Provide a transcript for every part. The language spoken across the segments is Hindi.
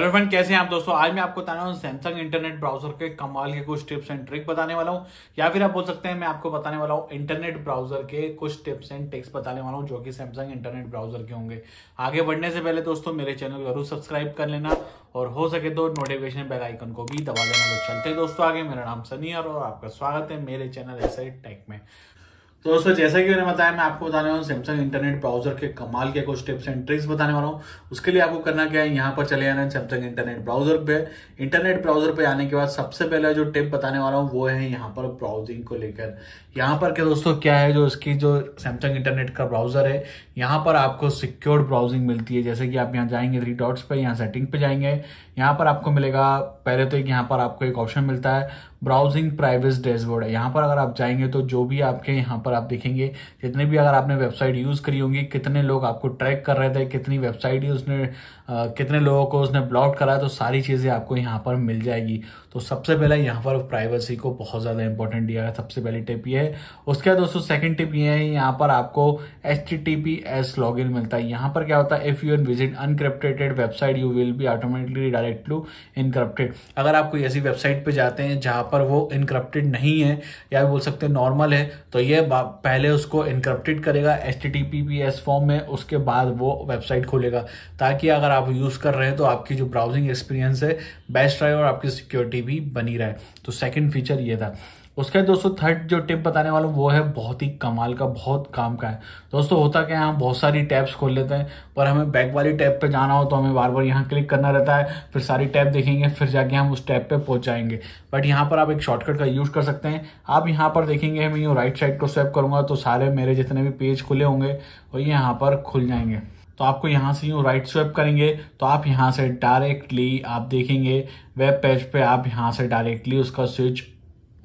हेलो फ्रेंड कैसे हैं आप दोस्तों आज मैं आपको बताने वाला हूँ सैमसंग इंटरनेट ब्राउजर के कमाल के कुछ टिप्स एंड ट्रिक बताने वाला हूँ या फिर आप बोल सकते हैं मैं आपको बताने वाला हूँ इंटरनेट ब्राउजर के कुछ टिप्स एंड ट्रिक्स बताने वाला हूँ जो कि सैमसंग इंटरनेट ब्राउजर के होंगे आगे बढ़ने से पहले दोस्तों मेरे चैनल को जरूर सब्सक्राइब कर लेना और हो सके तो नोटिफिकेशन बेल आइकन को भी दबा देना तो चलते हैं दोस्तों आगे मेरा नाम सनी और आपका स्वागत है मेरे चैनल ऐसे टेक में तो दोस्तों जैसा कि मैंने बताया मैं आपको बताने वाला हूँ सैमसंग इंटरनेट ब्राउजर के कमाल के कुछ टिप्स एंड ट्रिक्स बताने वाला हूँ उसके लिए आपको करना क्या है यहाँ पर चले आना है सैमसंग इंटरनेट ब्राउजर पे इंटरनेट ब्राउजर पे आने के बाद सबसे पहला जो टिप बताने वाला हूँ वो है यहाँ पर ब्राउजिंग को लेकर यहाँ पर क्या दोस्तों क्या है जो इसकी जो सैमसंग इंटरनेट का ब्राउजर है यहाँ पर आपको सिक्योर्ड ब्राउजिंग मिलती है जैसे कि आप यहाँ जाएंगे थ्री डॉट्स पर यहाँ सेटिंग पे जाएंगे यहाँ पर आपको मिलेगा पहले तो एक यहाँ पर आपको एक ऑप्शन मिलता है ब्राउजिंग प्राइवेस डैशबोर्ड है यहाँ पर अगर आप जाएंगे तो जो भी आपके यहाँ पर आप देखेंगे जितने भी अगर आपने वेबसाइट यूज़ करी होंगी कितने लोग आपको ट्रैक कर रहे थे कितनी वेबसाइट ही उसने आ, कितने लोगों को उसने ब्लॉक करा तो सारी चीज़ें आपको यहाँ पर मिल जाएगी तो सबसे पहले यहाँ पर प्राइवेसी को बहुत ज़्यादा इंपॉर्टेंट दिया है सबसे पहली टिप ये है उसके बाद दोस्तों सेकेंड टिप ये है यहाँ पर आपको H T T P S log in मिलता है यहाँ पर क्या होता है if you an visit unencrypted website you will be automatically direct to encrypted अगर आप कोई ऐसी वेबसाइट पे जाते हैं जहाँ पर वो इनक्रप्टेड नहीं है या बोल सकते हैं नॉर्मल है तो ये पहले उसको इनक्रप्टेड करेगा एच टी फॉर्म में उसके बाद वो वेबसाइट खोलेगा ताकि अगर आप यूज़ कर रहे हैं तो आपकी जो ब्राउजिंग एक्सपीरियंस है बेस्ट रहे और आपकी सिक्योरिटी भी बनी रहे तो सेकेंड फीचर ये था उसका दोस्तों थर्ड जो टिप बताने वाला वो है बहुत ही कमाल का बहुत काम का है दोस्तों होता क्या है हम बहुत सारी टैब्स खोल लेते हैं पर हमें बैक वाली टैब पे जाना हो तो हमें बार बार यहाँ क्लिक करना रहता है फिर सारी टैब देखेंगे फिर जाके हम उस टैब पे पहुँच जाएंगे बट यहाँ पर आप एक शॉर्टकट का यूज़ कर सकते हैं आप यहाँ पर देखेंगे मैं यूँ राइट साइड को स्वैप करूँगा तो सारे मेरे जितने भी पेज खुले होंगे वो ये यहाँ पर खुल जाएंगे तो आपको यहाँ से यूँ राइट स्वैप करेंगे तो आप यहाँ से डायरेक्टली आप देखेंगे वेब पेज पर आप यहाँ से डायरेक्टली उसका स्विच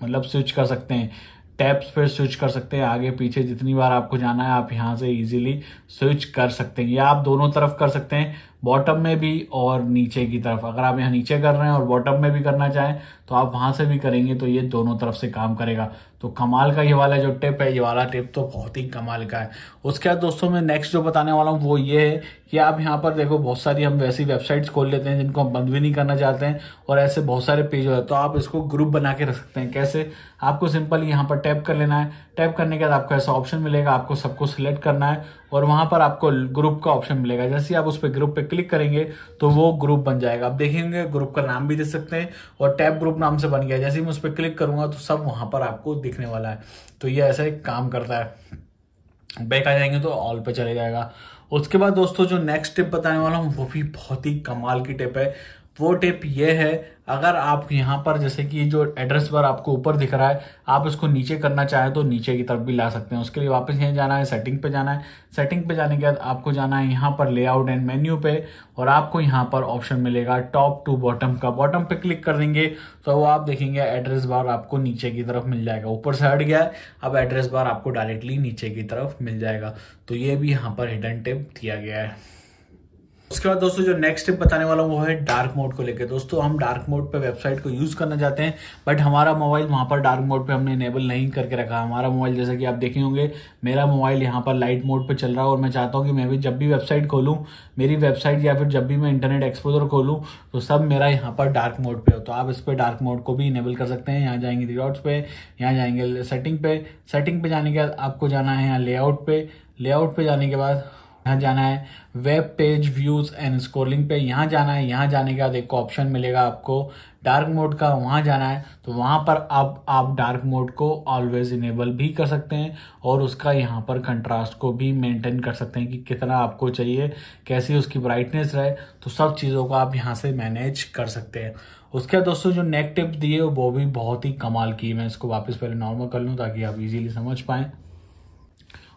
मतलब स्विच कर सकते हैं टैप्स पे स्विच कर सकते हैं आगे पीछे जितनी बार आपको जाना है आप यहाँ से इजीली स्विच कर सकते हैं या आप दोनों तरफ कर सकते हैं बॉटम में भी और नीचे की तरफ अगर आप यहाँ नीचे कर रहे हैं और बॉटम में भी करना चाहें तो आप वहां से भी करेंगे तो ये दोनों तरफ से काम करेगा तो कमाल का ये वाला जो टिप है ये वाला टिप तो बहुत ही कमाल का है उसके बाद दोस्तों मैं नेक्स्ट जो बताने वाला हूँ वो ये है कि आप यहाँ पर देखो बहुत सारी हम वैसी वेबसाइट्स खोल लेते हैं जिनको हम बंद भी नहीं करना चाहते हैं और ऐसे बहुत सारे पेज होते हैं तो आप इसको ग्रुप बना के रख सकते हैं कैसे आपको सिंपल यहाँ पर टैप कर लेना है टैप करने के बाद आपको ऐसा ऑप्शन मिलेगा आपको सबको सिलेक्ट करना है और वहाँ पर आपको ग्रुप का ऑप्शन मिलेगा जैसे आप उस पर ग्रुप पे क्लिक करेंगे तो वो ग्रुप बन जाएगा आप देखेंगे ग्रुप का नाम भी दे सकते हैं और टैब ग्रुप नाम से बन गया जैसे ही मैं उस पर क्लिक करूंगा तो सब वहां पर आपको दिखने वाला है तो ये ऐसा एक काम करता है बैक आ जाएंगे तो ऑल पे चले जाएगा उसके बाद दोस्तों जो नेक्स्ट टिप बताने वाला हूँ वो भी बहुत ही कमाल की टिप है वो टिप ये है अगर आप यहाँ पर जैसे कि जो एड्रेस बार आपको ऊपर दिख रहा है आप इसको नीचे करना चाहें तो नीचे की तरफ भी ला सकते हैं उसके लिए वापस यहीं जाना है सेटिंग पे जाना है सेटिंग पे जाने के बाद आपको जाना है यहाँ पर लेआउट एंड मेन्यू पे और आपको यहाँ पर ऑप्शन मिलेगा टॉप टू बॉटम का बॉटम पे क्लिक कर देंगे तो वो आप देखेंगे एड्रेस बार आपको नीचे की तरफ मिल जाएगा ऊपर से हट गया है अब एड्रेस बार आपको डायरेक्टली नीचे की तरफ मिल जाएगा तो ये भी यहाँ पर हिडन टिप दिया गया है उसके बाद दोस्तों जो नेक्स्ट स्टेप बताने वाला हूँ वो है डार्क मोड को लेकर दोस्तों हम डार्क मोड पे वेबसाइट को यूज करना चाहते हैं बट हमारा मोबाइल वहां पर डार्क मोड पे हमने इनेबल नहीं करके रखा हमारा मोबाइल जैसा कि आप देखे होंगे मेरा मोबाइल यहाँ पर लाइट मोड पे चल रहा है और मैं चाहता हूँ कि मैं भी जब भी वेबसाइट खोलूँ मेरी वेबसाइट या फिर जब भी मैं इंटरनेट एक्सपोजर खोलूँ तो सब मेरा यहाँ पर डार्क मोड पर हो तो आप इस पर डार्क मोड को भी इनेबल कर सकते हैं यहाँ जाएंगे रिकॉर्ड्स पे यहाँ जाएंगे सेटिंग पे सेटिंग पे जाने के बाद आपको जाना है यहाँ लेआउट पे लेआउट पे जाने के बाद यहाँ जाना है web page views and scrolling पे यहाँ जाना है यहाँ जाने के बाद एक ऑप्शन मिलेगा आपको डार्क मोड का वहाँ जाना है तो वहाँ पर आप आप डार्क मोड को ऑलवेज इनेबल भी कर सकते हैं और उसका यहाँ पर कंट्रास्ट को भी मेंटेन कर सकते हैं कि कितना आपको चाहिए कैसी उसकी ब्राइटनेस रहे तो सब चीज़ों को आप यहाँ से मैनेज कर सकते हैं उसके बाद दोस्तों जो नेक टिप दिए वो भी बहुत ही कमाल की मैं इसको वापस पहले नॉर्मल कर लूँ ताकि आप इजीली समझ पाएँ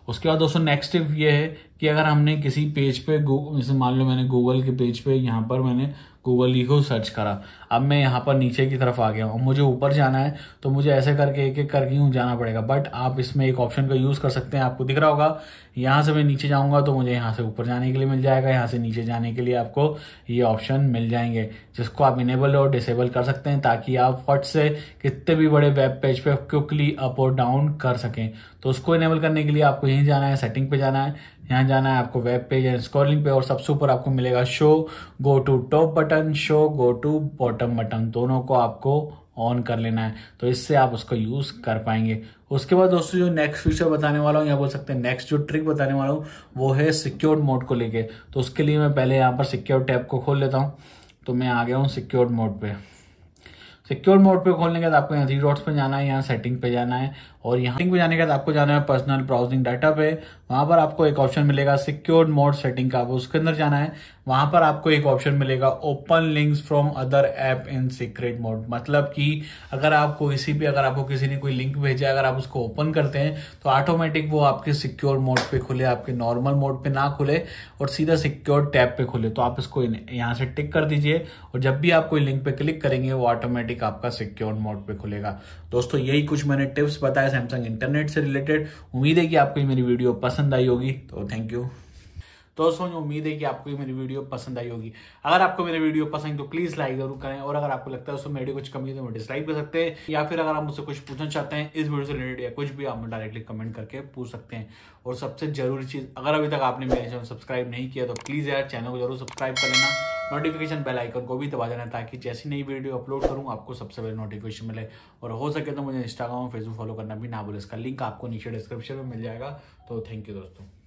उसके बाद दोस्तों नेक्स्ट टिप ये है कि अगर हमने किसी पेज पे जैसे मान लो मैंने गूगल के पेज पे यहाँ पर मैंने गूगल को सर्च करा अब मैं यहाँ पर नीचे की तरफ आ गया हूँ मुझे ऊपर जाना है तो मुझे ऐसे करके एक एक करके यूँ जाना पड़ेगा बट आप इसमें एक ऑप्शन का यूज़ कर सकते हैं आपको दिख रहा होगा यहाँ से मैं नीचे जाऊँगा तो मुझे यहाँ से ऊपर जाने के लिए मिल जाएगा यहाँ से नीचे जाने के लिए आपको ये ऑप्शन मिल जाएंगे जिसको आप इनेबल और डिसेबल कर सकते हैं ताकि आप फट से कितने भी बड़े वेब पेज पर क्विकली अप और डाउन कर सकें तो उसको इनेबल करने के लिए आपको यहीं जाना है सेटिंग पर जाना है यहाँ जाना है आपको वेब पेज एंड स्क्रॉलिंग पे और सबसे ऊपर आपको मिलेगा show go to top button show go to bottom button दोनों को आपको ऑन कर लेना है तो इससे आप उसको यूज़ कर पाएंगे उसके बाद दोस्तों जो नेक्स्ट फीचर बताने वाला हूँ या बोल सकते हैं नेक्स्ट जो ट्रिक बताने वाला हूँ वो है सिक्योर्ड मोड को लेके तो उसके लिए मैं पहले यहाँ पर सिक्योर टैब को खोल लेता हूँ तो मैं आ गया हूँ सिक्योर्ड मोड पे सिक्योर मोड पे खोलने के बाद आपको यहाँ थ्री डॉट्स पे जाना है यहाँ सेटिंग पे जाना है और यहाँ पे जाने के बाद आपको जाना है पर्सनल ब्राउजिंग डाटा पे वहां पर आपको एक ऑप्शन मिलेगा सिक्योर्ड मोड सेटिंग का उसके अंदर जाना है वहां पर आपको एक ऑप्शन मिलेगा open links from other app in secret mode मतलब कि अगर आपको किसी भी अगर आपको किसी ने कोई लिंक भेजा अगर आप उसको ओपन करते हैं तो ऑटोमेटिक वो आपके सिक्योर मोड पे खुले आपके नॉर्मल मोड पे ना खुले और सीधा सिक्योर टैब पे खुले तो आप इसको यहाँ से टिक कर दीजिए और जब भी आप कोई लिंक पे क्लिक करेंगे वो ऑटोमेटिक आपका सिक्योर मोड पे खुलेगा दोस्तों यही कुछ मैंने टिप्स बताया सैमसंग इंटरनेट से रिलेटेड उम्मीद है कि आपको मेरी वीडियो पसंद पसंद आई होगी तो थैंक यू दोस्तों मुझे उम्मीद है कि आपको ये मेरी वीडियो पसंद आई होगी अगर आपको मेरी वीडियो पसंद तो प्लीज़ लाइक जरूर करें और अगर आपको लगता है उसमें मेरी कुछ कमी है तो मैं डिसलाइक कर सकते हैं या फिर अगर आप मुझसे कुछ पूछना चाहते हैं इस वीडियो से रिलेटेड या कुछ भी आप डायरेक्टली कमेंट करके पूछ सकते हैं और सबसे जरूरी चीज़ अगर अभी तक आपने मेरे चैनल सब्सक्राइब नहीं किया तो प्लीज़ यार चैनल को जरूर सब्सक्राइब कर लेना नोटिफिकेशन बेल आइकन को भी दबा देना ताकि जैसी नई वीडियो अपलोड करूँ आपको सबसे पहले नोटिफिकेशन मिले और हो सके तो मुझे इंस्टाग्राम और फेसबुक फॉलो करना भी ना बोले इसका लिंक आपको नीचे डिस्क्रिप्शन में मिल जाएगा तो थैंक यू दोस्तों